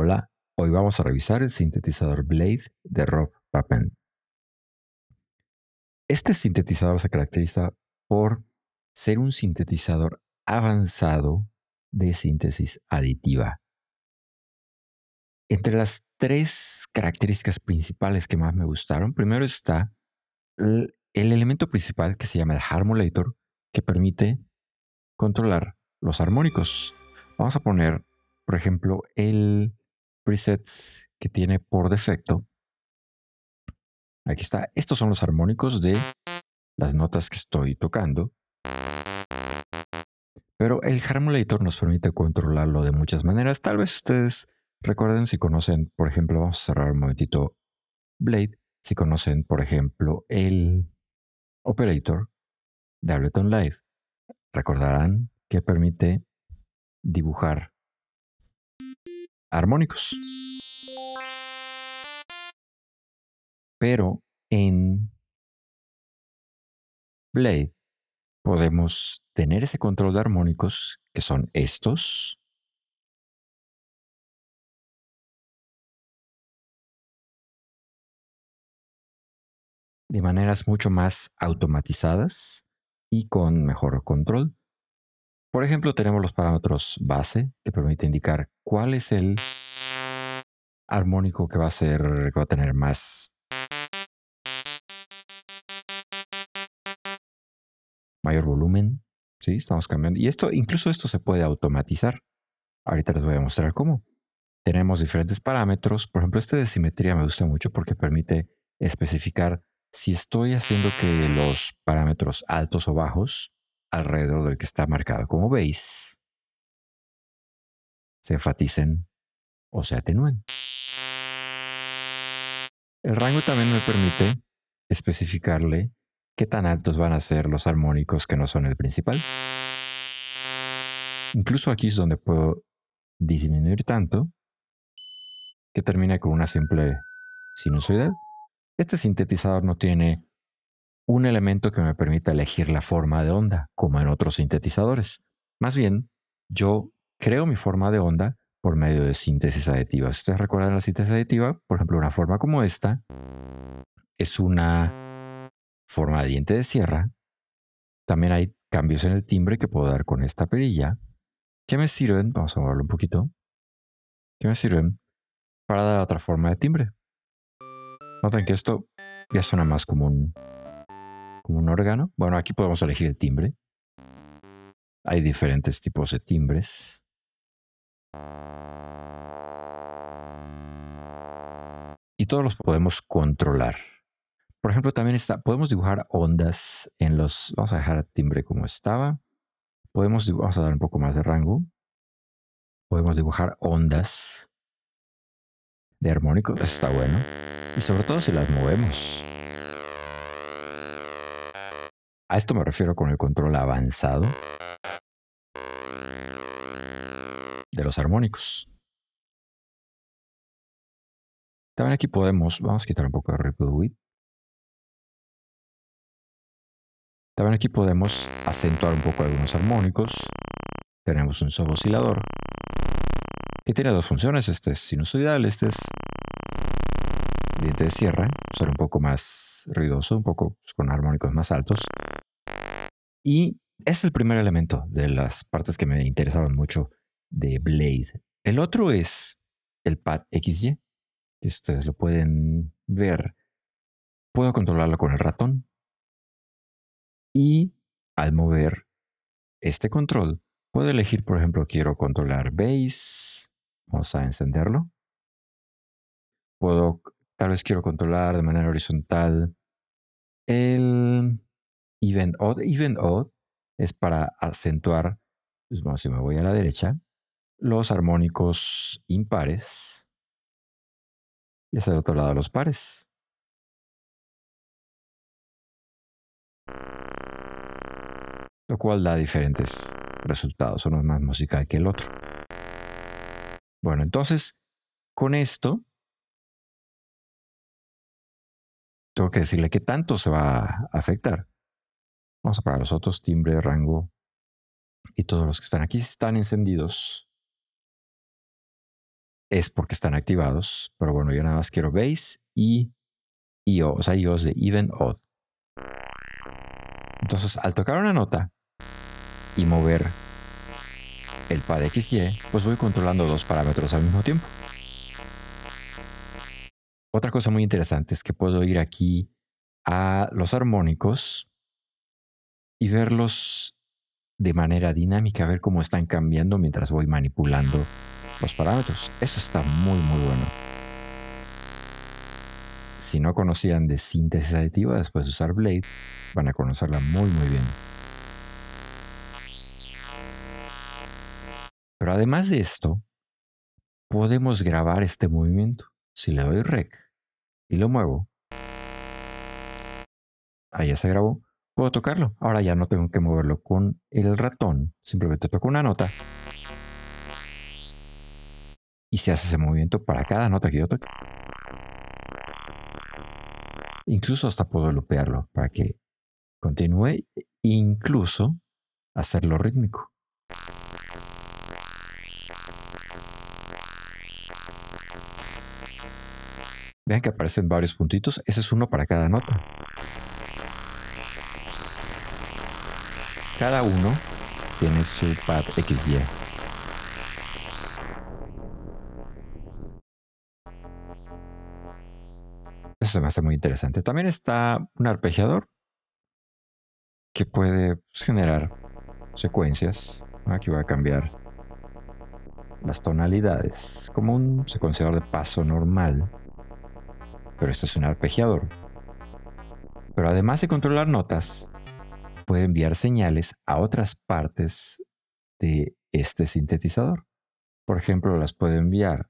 Hola, hoy vamos a revisar el sintetizador Blade de Rob Rappen. Este sintetizador se caracteriza por ser un sintetizador avanzado de síntesis aditiva. Entre las tres características principales que más me gustaron, primero está el, elemento principal que se llama el Harmulator, que permite controlar los armónicos. Vamos a poner, por ejemplo, el presets que tiene por defecto. Aquí está. Estos son los armónicos de las notas que estoy tocando. Pero el Harmulator nos permite controlarlo de muchas maneras. Tal vez ustedes recuerden si conocen, por ejemplo, vamos a cerrar un momentito Blade. Si conocen, por ejemplo, el Operator de Ableton Live, recordarán que permite dibujar armónicos. Pero en Blade podemos tener ese control de armónicos que son estos. de maneras mucho más automatizadas y con mejor control. Por ejemplo, tenemos los parámetros base que permite indicar cuál es el armónico que va a ser, que va a tener más mayor volumen. Sí, estamos cambiando. Y esto, incluso esto se puede automatizar. Ahorita les voy a mostrar cómo. Tenemos diferentes parámetros. Por ejemplo, este de simetría me gusta mucho porque permite especificar si estoy haciendo que los parámetros altos o bajos alrededor del que está marcado. Como veis, se enfaticen o se atenúen. El rango también me permite especificarle qué tan altos van a ser los armónicos que no son el principal. Incluso aquí es donde puedo disminuir tanto que termina con una simple sinusoidal. Este sintetizador no tiene un elemento que me permita elegir la forma de onda, como en otros sintetizadores. Más bien, yo creo mi forma de onda por medio de síntesis aditiva. Si ustedes recuerdan la síntesis aditiva, por ejemplo, una forma como esta es una forma de diente de sierra. También hay cambios en el timbre que puedo dar con esta perilla, que me sirven, vamos a moverlo un poquito, que me sirven para dar otra forma de timbre. Noten que esto ya suena más como un un órgano. Bueno, aquí podemos elegir el timbre. Hay diferentes tipos de timbres. Y todos los podemos controlar. Por ejemplo, también está, podemos dibujar ondas en los... Vamos a dejar el timbre como estaba. Podemos, vamos a dar un poco más de rango. Podemos dibujar ondas de armónicos. está bueno. Y sobre todo si las movemos. A esto me refiero con el control avanzado de los armónicos. También aquí podemos, vamos a quitar un poco de reproduit. También aquí podemos acentuar un poco algunos armónicos. Tenemos un suboscilador que tiene dos funciones. Este es sinusoidal, este es diente de sierra, usar un poco más ruidoso, un poco pues, con armónicos más altos. Y es el primer elemento de las partes que me interesaron mucho de Blade. El otro es el pad XY, que ustedes lo pueden ver. Puedo controlarlo con el ratón. Y al mover este control, puedo elegir, por ejemplo, quiero controlar bass. Vamos a encenderlo. Puedo, tal vez quiero controlar de manera horizontal el event odd. Event odd es para acentuar, pues, bueno, si me voy a la derecha, los armónicos impares y hacia el otro lado los pares. Lo cual da diferentes resultados. Uno es más musical que el otro. Bueno, entonces, con esto tengo que decirle que tanto se va a afectar. Vamos a apagar los otros, timbre, rango. Y todos los que están aquí están encendidos. Es porque están activados. Pero bueno, yo nada más quiero base y IO. O sea, IOs de even, odd. Entonces, al tocar una nota y mover el pad XY, pues voy controlando dos parámetros al mismo tiempo. Otra cosa muy interesante es que puedo ir aquí a los armónicos y verlos de manera dinámica, ver cómo están cambiando mientras voy manipulando los parámetros. Eso está muy, muy bueno. Si no conocían de síntesis aditiva después de usar Blade, van a conocerla muy, muy bien. Pero además de esto, podemos grabar este movimiento. Si le doy rec, y lo muevo, ahí ya se grabó, puedo tocarlo. Ahora ya no tengo que moverlo con el ratón, simplemente toco una nota y se hace ese movimiento para cada nota que yo toque. Incluso hasta puedo lopearlo para que continúe, incluso hacerlo rítmico. Vean que aparecen varios puntitos. Ese es uno para cada nota. Cada uno tiene su pad XY. Eso se me hace muy interesante. También está un arpegiador que puede pues, generar secuencias. Aquí voy a cambiar las tonalidades como un secuenciador de paso normal pero esto es un arpegiador. Pero además de controlar notas, puede enviar señales a otras partes de este sintetizador. Por ejemplo, las puede enviar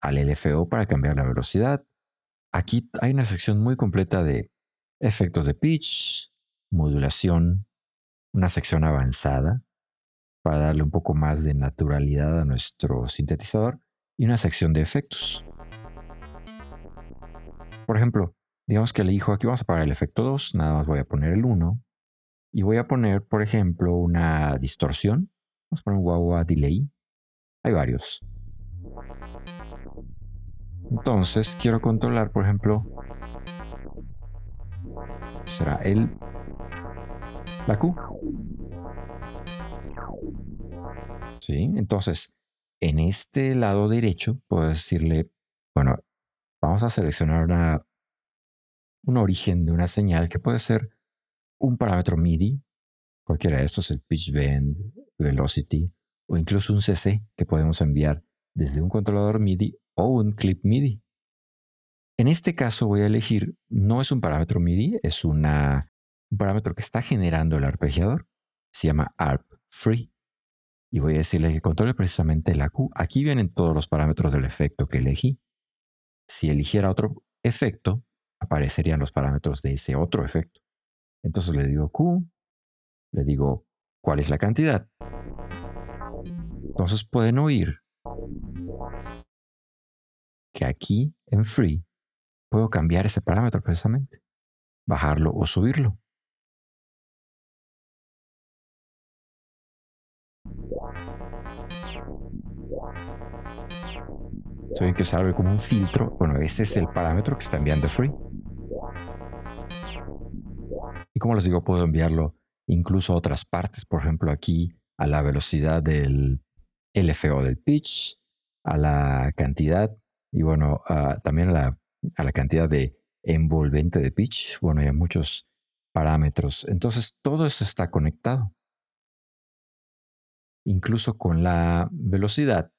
al LFO para cambiar la velocidad. Aquí hay una sección muy completa de efectos de pitch, modulación, una sección avanzada para darle un poco más de naturalidad a nuestro sintetizador y una sección de efectos por ejemplo, digamos que le dijo aquí vamos a pagar el efecto 2, nada más voy a poner el 1 y voy a poner, por ejemplo, una distorsión. Vamos a poner un guagua delay. Hay varios. Entonces quiero controlar, por ejemplo, será el la Q. Sí, entonces en este lado derecho puedo decirle, bueno, Vamos a seleccionar un origen de una señal que puede ser un parámetro MIDI, cualquiera de estos, el pitch bend, velocity, o incluso un CC que podemos enviar desde un controlador MIDI o un clip MIDI. En este caso voy a elegir, no es un parámetro MIDI, es un parámetro que está generando el arpegiador, se llama ARP Free, y voy a decirle que controle precisamente la Q. Aquí vienen todos los parámetros del efecto que elegí. Si eligiera otro efecto, aparecerían los parámetros de ese otro efecto. Entonces le digo Q, le digo cuál es la cantidad. Entonces pueden oír que aquí en Free puedo cambiar ese parámetro precisamente, bajarlo o subirlo. soy que usarlo como un filtro. Bueno, ese es el parámetro que está enviando Free. Y como les digo, puedo enviarlo incluso a otras partes, por ejemplo aquí a la velocidad del LFO del pitch, a la cantidad y bueno, también a la, a la cantidad de envolvente de pitch, bueno, hay muchos parámetros. Entonces todo eso está conectado. Incluso con la velocidad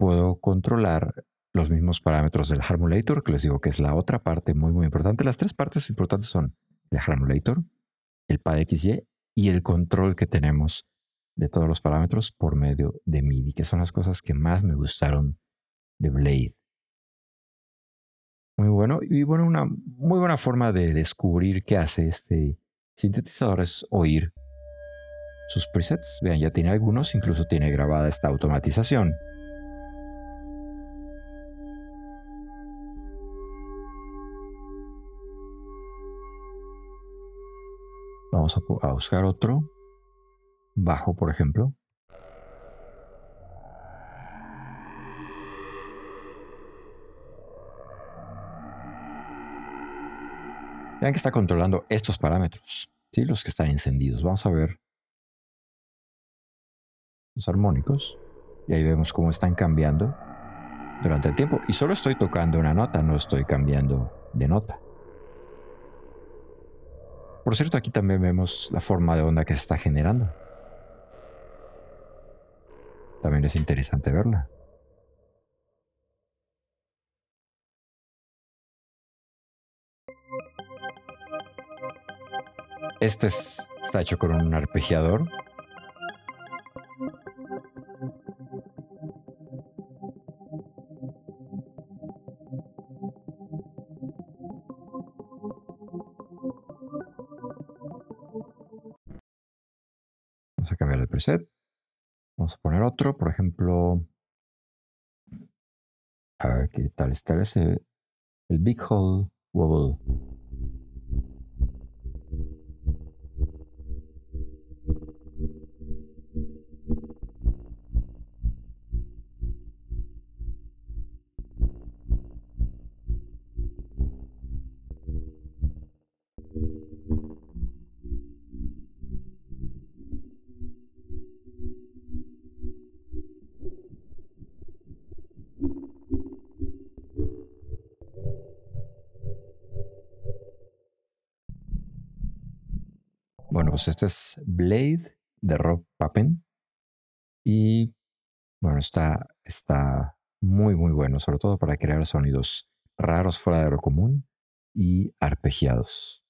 puedo controlar los mismos parámetros del Harmulator, que les digo que es la otra parte muy, muy importante. Las tres partes importantes son el Harmulator, el PAD XY y el control que tenemos de todos los parámetros por medio de MIDI, que son las cosas que más me gustaron de Blade. Muy bueno. Y bueno, una muy buena forma de descubrir qué hace este sintetizador es oír sus presets. Vean, ya tiene algunos, incluso tiene grabada esta automatización. vamos a, buscar otro bajo, por ejemplo. Vean que está controlando estos parámetros, ¿sí? los que están encendidos. Vamos a ver los armónicos y ahí vemos cómo están cambiando durante el tiempo. Y solo estoy tocando una nota, no estoy cambiando de nota. Por cierto, aquí también vemos la forma de onda que se está generando. También es interesante verla. Este está hecho con un arpegiador cambiar el preset. Vamos a poner otro, por ejemplo, a ver qué tal está ese, el Big Hole Wobble. Bueno, pues este es Blade de Rob Pappen. Y bueno, está, está muy, muy bueno, sobre todo para crear sonidos raros fuera de lo común y arpegiados.